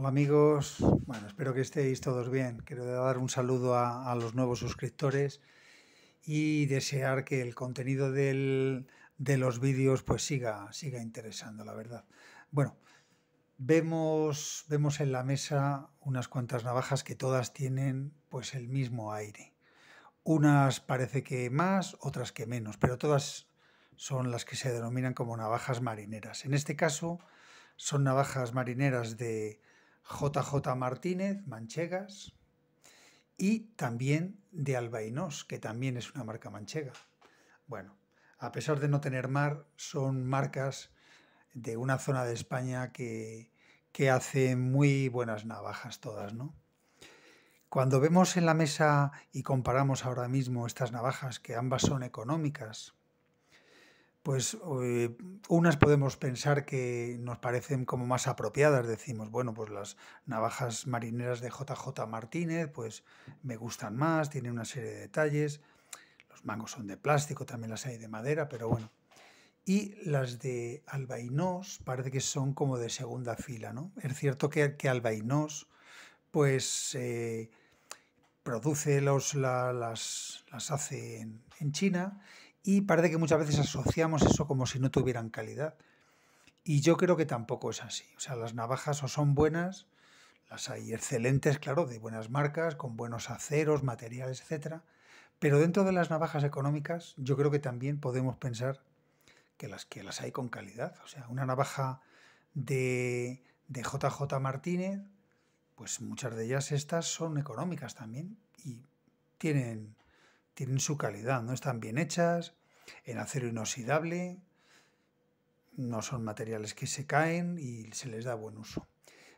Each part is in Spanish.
Hola amigos, bueno, espero que estéis todos bien. Quiero dar un saludo a, los nuevos suscriptores y desear que el contenido de los vídeos pues siga, siga interesando, la verdad. Bueno, vemos, vemos en la mesa unas cuantas navajas que todas tienen pues el mismo aire. Unas parece que más, otras que menos, pero todas son las que se denominan como navajas marineras. En este caso son navajas marineras de, JJ Martínez, manchegas, y también de Albainós, que también es una marca manchega. Bueno, a pesar de no tener mar, son marcas de una zona de España que, hace muy buenas navajas todas, ¿no? Cuando vemos en la mesa y comparamos ahora mismo estas navajas, que ambas son económicas, pues eh, unas podemos pensar que nos parecen como más apropiadas, decimos, bueno, pues las navajas marineras de JJ Martínez, pues me gustan más, tienen una serie de detalles, los mangos son de plástico, también las hay de madera, pero bueno. Y las de Albainós parece que son como de segunda fila, ¿no? Es cierto que, que Albainós, pues... Eh, produce las, las hace en, en China y parece que muchas veces asociamos eso como si no tuvieran calidad. Y yo creo que tampoco es así. O sea, las navajas o son buenas, las hay excelentes, claro, de buenas marcas, con buenos aceros, materiales, etc. Pero dentro de las navajas económicas, yo creo que también podemos pensar que las que las hay con calidad. O sea, una navaja de, de JJ Martínez, pues muchas de ellas estas son económicas también y tienen tienen su calidad, ¿no? Están bien hechas, en acero inoxidable, no son materiales que se caen y se les da buen uso.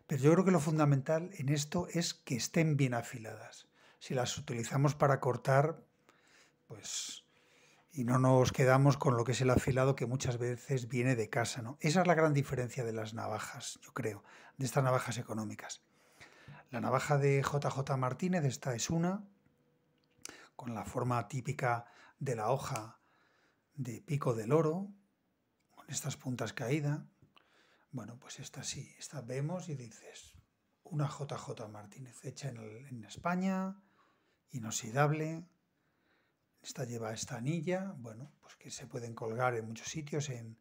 Pero yo creo que lo fundamental en esto es que estén bien afiladas. Si las utilizamos para cortar, pues y no nos quedamos con lo que es el afilado que muchas veces viene de casa, ¿no? Esa es la gran diferencia de las navajas, yo creo, de estas navajas económicas. La navaja de JJ Martínez, esta es una, con la forma típica de la hoja de pico del oro, con estas puntas caídas. Bueno, pues esta sí, esta vemos y dices, una JJ Martínez hecha en, España, inoxidable. Esta lleva esta anilla, bueno, pues que se pueden colgar en muchos sitios, en,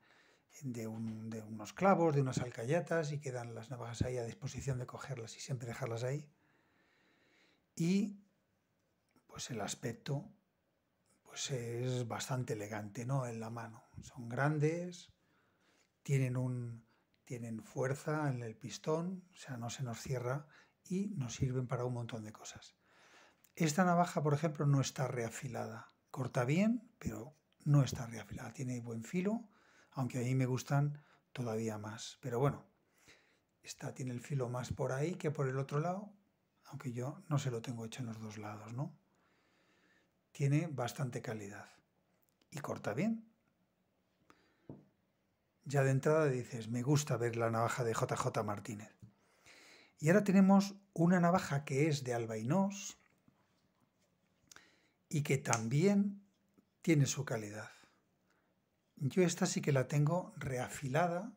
de, de, unos clavos, de unas alcayatas y quedan las navajas ahí a disposición de cogerlas y siempre dejarlas ahí. Y pues el aspecto pues es bastante elegante ¿no? en la mano. Son grandes, tienen, un, tienen fuerza en el pistón, o sea, no se nos cierra y nos sirven para un montón de cosas. Esta navaja, por ejemplo, no está reafilada. Corta bien, pero no está reafilada. Tiene buen filo, aunque a mí me gustan todavía más. Pero bueno, esta tiene el filo más por ahí que por el otro lado, aunque yo no se lo tengo hecho en los dos lados, ¿no? tiene bastante calidad y corta bien. Ya de entrada dices, me gusta ver la navaja de JJ Martínez. Y ahora tenemos una navaja que es de Albainós y que también tiene su calidad. Yo esta sí que la tengo reafilada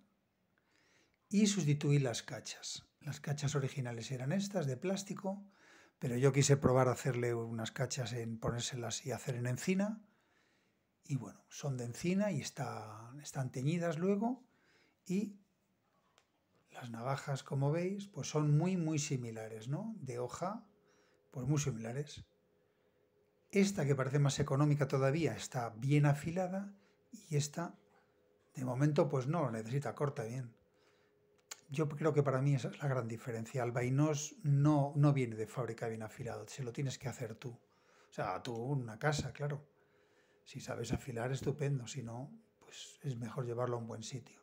y sustituí las cachas. Las cachas originales eran estas de plástico pero yo quise probar hacerle unas cachas en ponérselas y hacer en encina. Y bueno, son de encina y están, están teñidas luego. Y las navajas, como veis, pues son muy, muy similares, ¿no? De hoja, pues muy similares. Esta que parece más económica todavía está bien afilada y esta, de momento, pues no, necesita corta bien yo creo que para mí esa es la gran diferencia. El no, no viene de fábrica bien afilado, se lo tienes que hacer tú. O sea, tú una casa, claro. Si sabes afilar, estupendo. Si no, pues es mejor llevarlo a un buen sitio.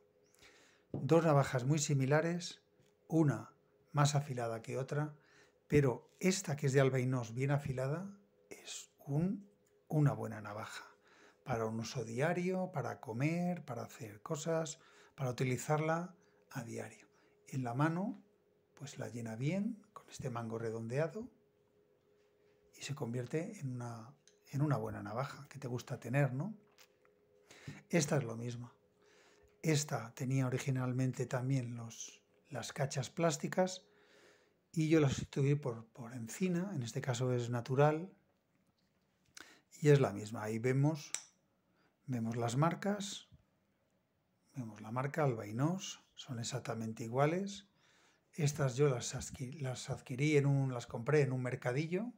Dos navajas muy similares, una más afilada que otra, pero esta que es de albainós bien afilada es un, una buena navaja para un uso diario, para comer, para hacer cosas, para utilizarla a diario en la mano, pues la llena bien con este mango redondeado y se convierte en una, en una buena navaja que te gusta tener, ¿no? Esta es lo mismo. Esta tenía originalmente también los, las cachas plásticas y yo las sustituí por, por encina, en este caso es natural, y es la misma. Ahí vemos, vemos las marcas, vemos la marca Albainos, son exactamente iguales. Estas yo las adquirí, las, en un, las compré en un mercadillo,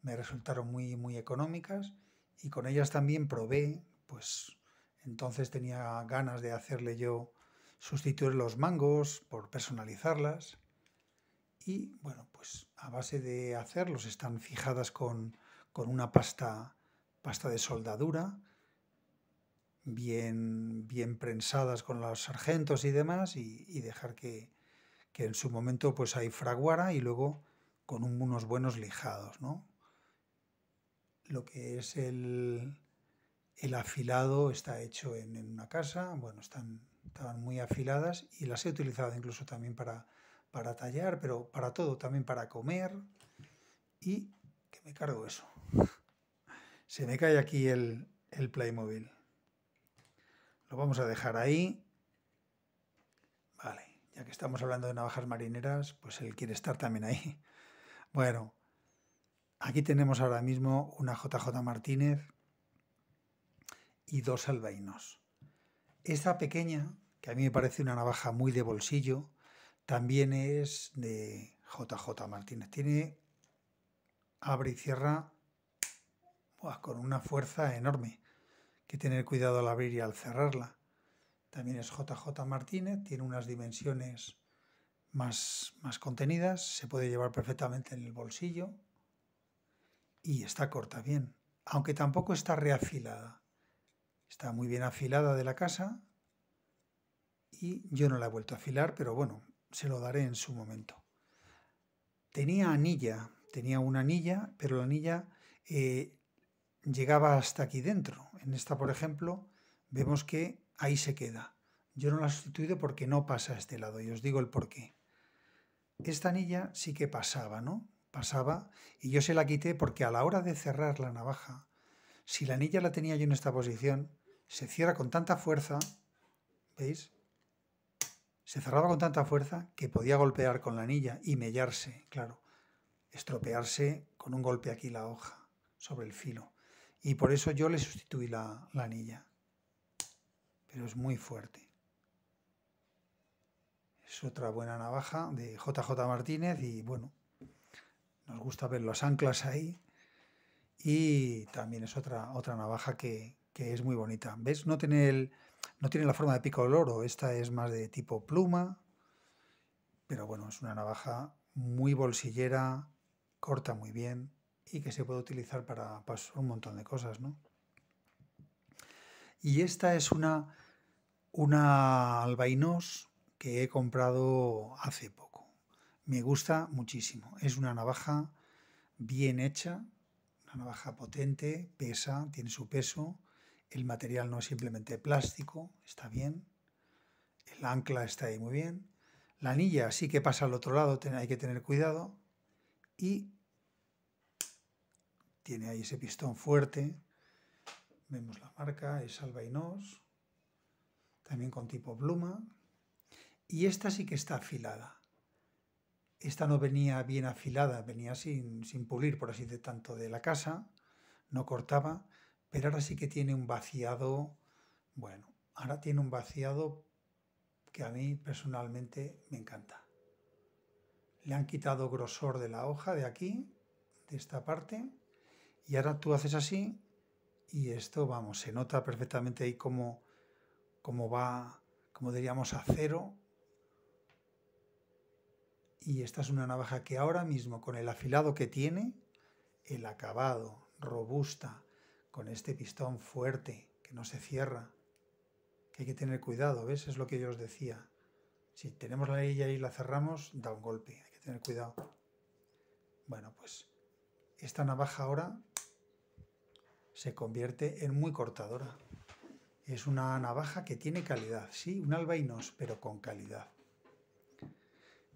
me resultaron muy, muy económicas y con ellas también probé, pues entonces tenía ganas de hacerle yo sustituir los mangos por personalizarlas y bueno, pues a base de hacerlos están fijadas con, con una pasta, pasta de soldadura bien, bien prensadas con los sargentos y demás y, dejar que, en su momento pues hay fraguara y luego con unos buenos lijados, Lo que es el, el afilado está hecho en, una casa, bueno, están, estaban muy afiladas y las he utilizado incluso también para, para tallar, pero para todo, también para comer y que me cargo eso. Se me cae aquí el, el Playmobil. Lo vamos a dejar ahí. Vale, ya que estamos hablando de navajas marineras, pues él quiere estar también ahí. Bueno, aquí tenemos ahora mismo una JJ Martínez y dos albainos. Esta pequeña, que a mí me parece una navaja muy de bolsillo, también es de JJ Martínez. Tiene abre y cierra con una fuerza enorme que tener cuidado al abrir y al cerrarla. También es JJ Martínez, tiene unas dimensiones más, más contenidas, se puede llevar perfectamente en el bolsillo y está corta bien, aunque tampoco está reafilada. Está muy bien afilada de la casa y yo no la he vuelto a afilar, pero bueno, se lo daré en su momento. Tenía anilla, tenía una anilla, pero la anilla eh, llegaba hasta aquí dentro. En esta, por ejemplo, vemos que ahí se queda. Yo no la he sustituido porque no pasa a este lado y os digo el por qué. Esta anilla sí que pasaba, ¿no? Pasaba y yo se la quité porque a la hora de cerrar la navaja, si la anilla la tenía yo en esta posición, se cierra con tanta fuerza, ¿veis? Se cerraba con tanta fuerza que podía golpear con la anilla y mellarse, claro, estropearse con un golpe aquí la hoja sobre el filo. Y por eso yo le sustituí la, anilla. Pero es muy fuerte. Es otra buena navaja de JJ Martínez y bueno, nos gusta ver los anclas ahí. Y también es otra, otra navaja que, es muy bonita. ¿Ves? No tiene, no tiene la forma de pico de oro. Esta es más de tipo pluma. Pero bueno, es una navaja muy bolsillera, corta muy bien y que se puede utilizar para, para un montón de cosas, ¿no? Y esta es una, una albainós que he comprado hace poco. Me gusta muchísimo. Es una navaja bien hecha, una navaja potente, pesa, tiene su peso. El material no es simplemente plástico, está bien. El ancla está ahí muy bien. La anilla sí que pasa al otro lado, hay que tener cuidado. Y tiene ahí ese pistón fuerte, vemos la marca, es nos también con tipo pluma, y esta sí que está afilada. Esta no venía bien afilada, venía sin, sin pulir, por así de tanto, de la casa, no cortaba, pero ahora sí que tiene un vaciado, bueno, ahora tiene un vaciado que a mí personalmente me encanta. Le han quitado grosor de la hoja de aquí, de esta parte, y ahora tú haces así y esto, vamos, se nota perfectamente ahí cómo, cómo va, como diríamos, a cero. Y esta es una navaja que ahora mismo, con el afilado que tiene, el acabado, robusta, con este pistón fuerte, que no se cierra, que hay que tener cuidado, ¿ves? Es lo que yo os decía. Si tenemos la ley y la cerramos, da un golpe, hay que tener cuidado. Bueno, pues esta navaja ahora se convierte en muy cortadora. Es una navaja que tiene calidad, sí, un albainos, pero con calidad.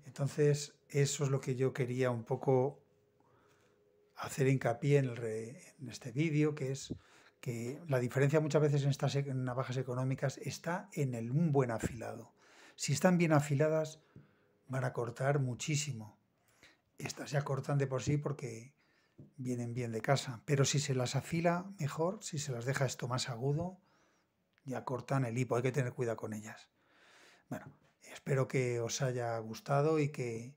Entonces, eso es lo que yo quería un poco hacer hincapié en, este vídeo, que es que la diferencia muchas veces en estas e, navajas económicas está en el, un buen afilado. Si están bien afiladas, van a cortar muchísimo. Estas ya cortan de por sí porque vienen bien de casa, pero si se las afila mejor, si se las deja esto más agudo, ya cortan el hipo, hay que tener cuidado con ellas. Bueno, espero que os haya gustado y que,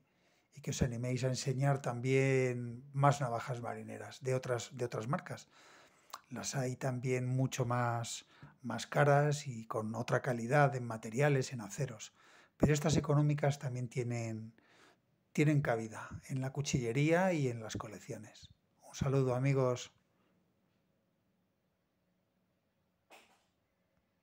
os animéis a enseñar también más navajas marineras de otras, de otras marcas. Las hay también mucho más, más caras y con otra calidad en materiales, en aceros. Pero estas económicas también tienen, tienen cabida en la cuchillería y en las colecciones. Un saludo amigos.